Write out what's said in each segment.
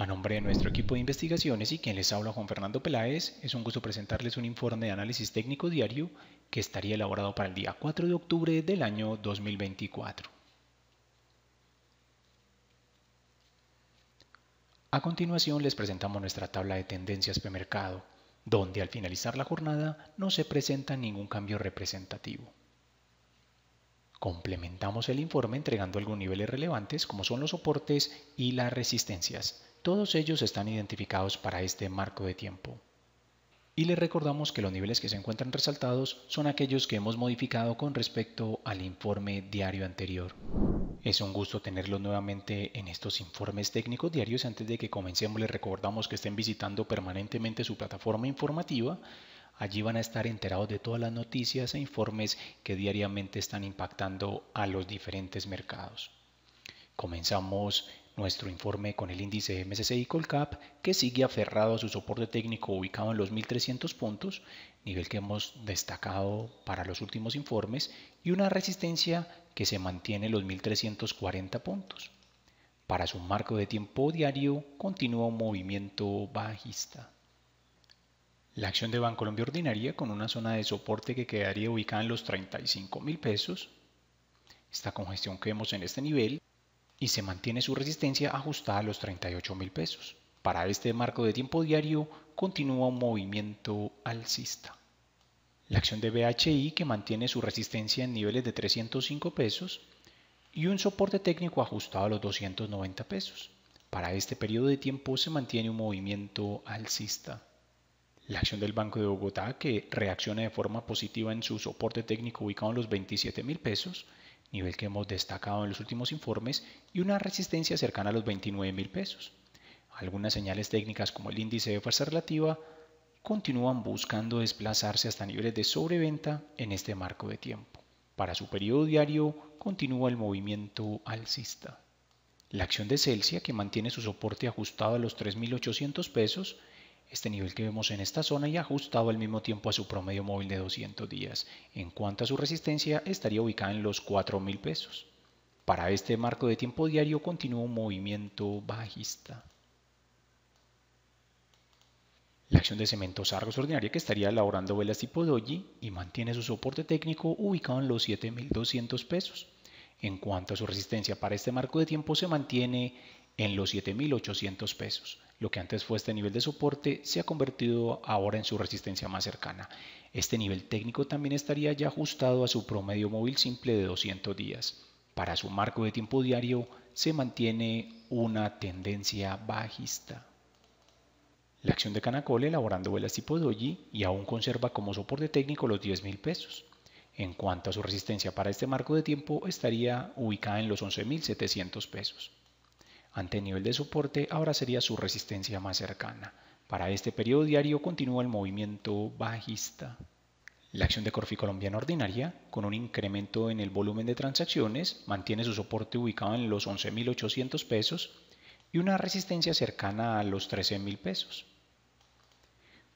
A nombre de nuestro equipo de investigaciones y quien les habla Juan Fernando Peláez, es un gusto presentarles un informe de análisis técnico diario que estaría elaborado para el día 4 de octubre del año 2024. A continuación les presentamos nuestra tabla de tendencias mercado, donde al finalizar la jornada no se presenta ningún cambio representativo. Complementamos el informe entregando algunos niveles relevantes como son los soportes y las resistencias. Todos ellos están identificados para este marco de tiempo. Y les recordamos que los niveles que se encuentran resaltados son aquellos que hemos modificado con respecto al informe diario anterior. Es un gusto tenerlos nuevamente en estos informes técnicos diarios. Antes de que comencemos les recordamos que estén visitando permanentemente su plataforma informativa Allí van a estar enterados de todas las noticias e informes que diariamente están impactando a los diferentes mercados. Comenzamos nuestro informe con el índice MSCI Colcap que sigue aferrado a su soporte técnico ubicado en los 1300 puntos, nivel que hemos destacado para los últimos informes, y una resistencia que se mantiene en los 1340 puntos. Para su marco de tiempo diario continúa un movimiento bajista. La acción de Bancolombia ordinaria con una zona de soporte que quedaría ubicada en los 35 mil pesos. Esta congestión que vemos en este nivel y se mantiene su resistencia ajustada a los 38 mil pesos. Para este marco de tiempo diario continúa un movimiento alcista. La acción de BHI que mantiene su resistencia en niveles de 305 pesos y un soporte técnico ajustado a los 290 pesos. Para este periodo de tiempo se mantiene un movimiento alcista. La acción del Banco de Bogotá, que reacciona de forma positiva en su soporte técnico ubicado en los 27 mil pesos, nivel que hemos destacado en los últimos informes, y una resistencia cercana a los 29 mil pesos. Algunas señales técnicas como el índice de fuerza relativa continúan buscando desplazarse hasta niveles de sobreventa en este marco de tiempo. Para su periodo diario continúa el movimiento alcista. La acción de Celsius que mantiene su soporte ajustado a los 3.800 pesos, este nivel que vemos en esta zona y ajustado al mismo tiempo a su promedio móvil de 200 días. En cuanto a su resistencia, estaría ubicada en los $4,000 pesos. Para este marco de tiempo diario continúa un movimiento bajista. La acción de cementos Argos ordinaria que estaría elaborando velas tipo doji y mantiene su soporte técnico ubicado en los 7.200 pesos. En cuanto a su resistencia para este marco de tiempo se mantiene en los 7.800 pesos. Lo que antes fue este nivel de soporte se ha convertido ahora en su resistencia más cercana. Este nivel técnico también estaría ya ajustado a su promedio móvil simple de 200 días. Para su marco de tiempo diario se mantiene una tendencia bajista. La acción de Canacol elaborando velas tipo doji y aún conserva como soporte técnico los 10 mil pesos. En cuanto a su resistencia para este marco de tiempo estaría ubicada en los 11.700 pesos. Ante nivel de soporte, ahora sería su resistencia más cercana. Para este periodo diario continúa el movimiento bajista. La acción de Corfi Colombiana Ordinaria, con un incremento en el volumen de transacciones, mantiene su soporte ubicado en los 11.800 pesos y una resistencia cercana a los 13.000 pesos.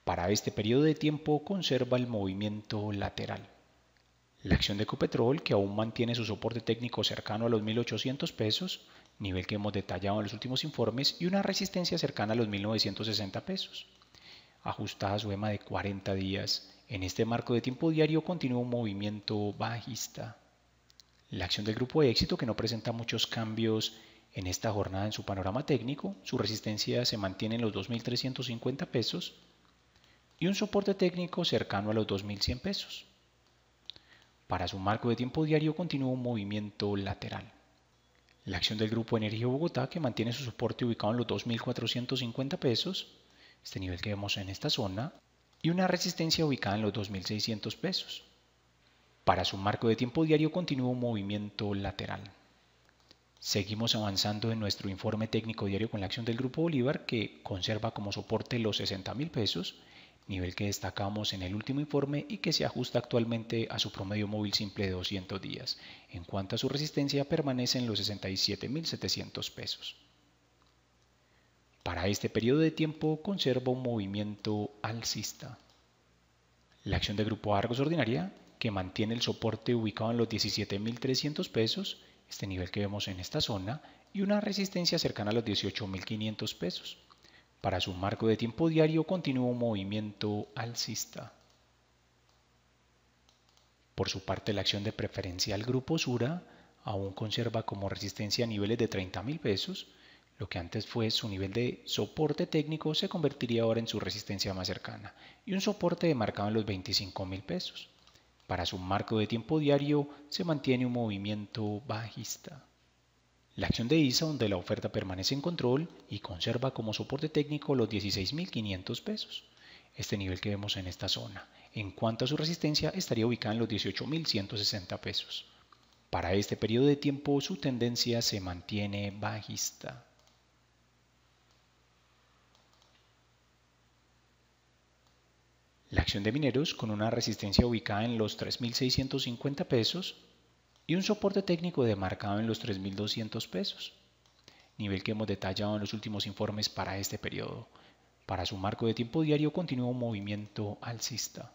Para este periodo de tiempo conserva el movimiento lateral. La acción de Copetrol, que aún mantiene su soporte técnico cercano a los 1.800 pesos, nivel que hemos detallado en los últimos informes, y una resistencia cercana a los 1.960 pesos. Ajustada a su EMA de 40 días, en este marco de tiempo diario continúa un movimiento bajista. La acción del grupo de éxito, que no presenta muchos cambios en esta jornada en su panorama técnico, su resistencia se mantiene en los 2.350 pesos y un soporte técnico cercano a los 2.100 pesos. Para su marco de tiempo diario continúa un movimiento lateral la acción del Grupo Energía Bogotá, que mantiene su soporte ubicado en los 2.450 pesos, este nivel que vemos en esta zona, y una resistencia ubicada en los 2.600 pesos. Para su marco de tiempo diario continúa un movimiento lateral. Seguimos avanzando en nuestro informe técnico diario con la acción del Grupo Bolívar, que conserva como soporte los 60.000 pesos nivel que destacamos en el último informe y que se ajusta actualmente a su promedio móvil simple de 200 días. En cuanto a su resistencia, permanece en los 67.700 pesos. Para este periodo de tiempo conserva un movimiento alcista. La acción de grupo Argos ordinaria, que mantiene el soporte ubicado en los 17.300 pesos, este nivel que vemos en esta zona, y una resistencia cercana a los 18.500 pesos. Para su marco de tiempo diario continúa un movimiento alcista. Por su parte, la acción de Preferencial grupo Sura aún conserva como resistencia niveles de 30.000 pesos. Lo que antes fue su nivel de soporte técnico se convertiría ahora en su resistencia más cercana y un soporte marcado en los 25.000 pesos. Para su marco de tiempo diario se mantiene un movimiento bajista. La acción de ISA, donde la oferta permanece en control y conserva como soporte técnico los 16.500 pesos, este nivel que vemos en esta zona. En cuanto a su resistencia, estaría ubicada en los 18.160 pesos. Para este periodo de tiempo, su tendencia se mantiene bajista. La acción de mineros, con una resistencia ubicada en los 3.650 pesos, y un soporte técnico demarcado en los 3.200 pesos, nivel que hemos detallado en los últimos informes para este periodo. Para su marco de tiempo diario continúa un movimiento alcista.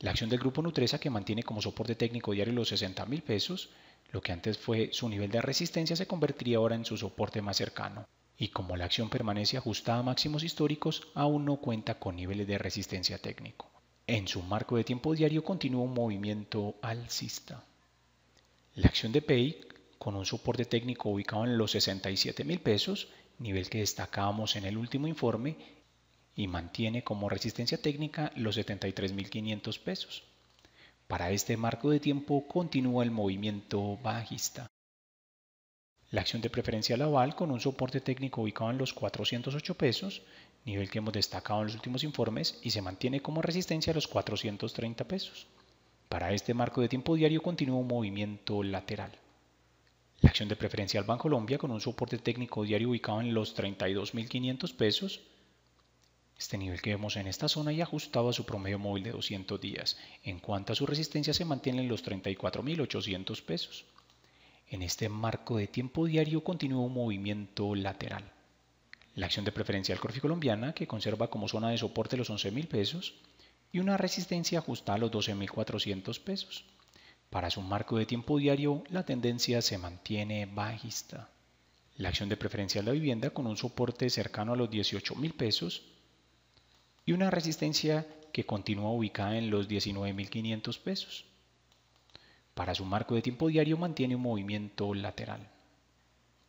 La acción del grupo Nutresa que mantiene como soporte técnico diario los 60.000 pesos, lo que antes fue su nivel de resistencia se convertiría ahora en su soporte más cercano. Y como la acción permanece ajustada a máximos históricos, aún no cuenta con niveles de resistencia técnico. En su marco de tiempo diario continúa un movimiento alcista. La acción de Pei con un soporte técnico ubicado en los 67 mil pesos, nivel que destacábamos en el último informe, y mantiene como resistencia técnica los 73.500 pesos. Para este marco de tiempo continúa el movimiento bajista. La acción de preferencia Laval con un soporte técnico ubicado en los 408 pesos, nivel que hemos destacado en los últimos informes, y se mantiene como resistencia los 430 pesos. Para este marco de tiempo diario continúa un movimiento lateral. La acción de preferencia al banco Colombia con un soporte técnico diario ubicado en los 32.500 pesos, este nivel que vemos en esta zona y ajustado a su promedio móvil de 200 días. En cuanto a su resistencia se mantiene en los 34.800 pesos. En este marco de tiempo diario continúa un movimiento lateral. La acción de preferencia al Corfi Colombiana, que conserva como zona de soporte los 11.000 pesos, y una resistencia ajustada a los 12.400 pesos. Para su marco de tiempo diario, la tendencia se mantiene bajista. La acción de preferencia de la vivienda con un soporte cercano a los 18.000 pesos y una resistencia que continúa ubicada en los 19.500 pesos. Para su marco de tiempo diario mantiene un movimiento lateral.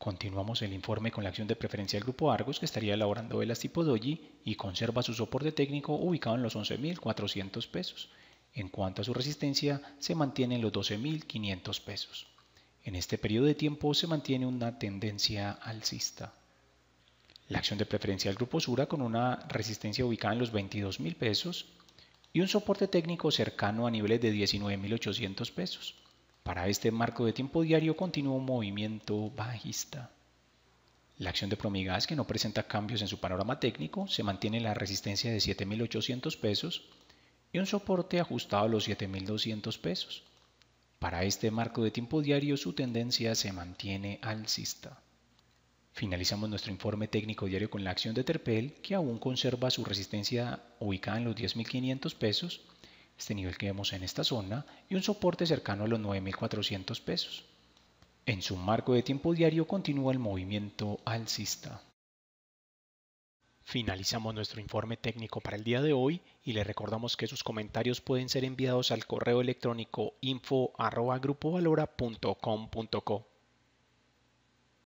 Continuamos el informe con la acción de preferencia del Grupo Argos que estaría elaborando velas tipo Doji y conserva su soporte técnico ubicado en los 11.400 pesos. En cuanto a su resistencia, se mantiene en los 12.500 pesos. En este periodo de tiempo se mantiene una tendencia alcista. La acción de preferencia del Grupo Sura con una resistencia ubicada en los 22.000 pesos y un soporte técnico cercano a niveles de 19.800 pesos. Para este marco de tiempo diario continúa un movimiento bajista. La acción de Promigas, que no presenta cambios en su panorama técnico, se mantiene en la resistencia de 7.800 pesos y un soporte ajustado a los 7.200 pesos. Para este marco de tiempo diario su tendencia se mantiene alcista. Finalizamos nuestro informe técnico diario con la acción de Terpel, que aún conserva su resistencia ubicada en los 10.500 pesos este nivel que vemos en esta zona, y un soporte cercano a los 9.400 pesos. En su marco de tiempo diario continúa el movimiento alcista. Finalizamos nuestro informe técnico para el día de hoy y le recordamos que sus comentarios pueden ser enviados al correo electrónico info.grupovalora.com.co.